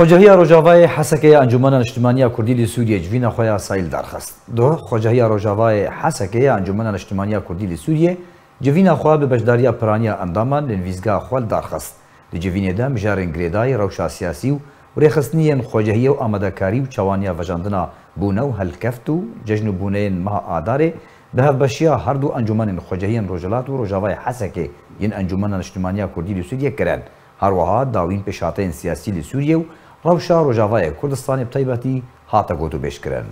خوجهی روجاوای حسکه انجمن اجتماعی کردی لی سوریه جوین خویا سایل درخست. دو خوجهی روجاوای حسکه انجمن اجتماعی کردی لی سوریه جوین خوا به بشداری پرانی اندامان لنویزگا خوال درخست. دی جوین ده مجارن گریدای روشا سیاسی و ریخستنی خوجهی و آمدکاری و چوانی وجاندنا بونه و هلکفت و ججن بونه مها آداره به بشیا هر دو انجمن خوجهی روجلات و روجاوای حسکه ین انجمن اجتماعی کردی لی سوریه کرد. هروها داوین پیشاتین سیاسی لی سوریه و روشا ڕۆژاوایە کوردستانی بطیبتی هاتە گوتو بشکرن.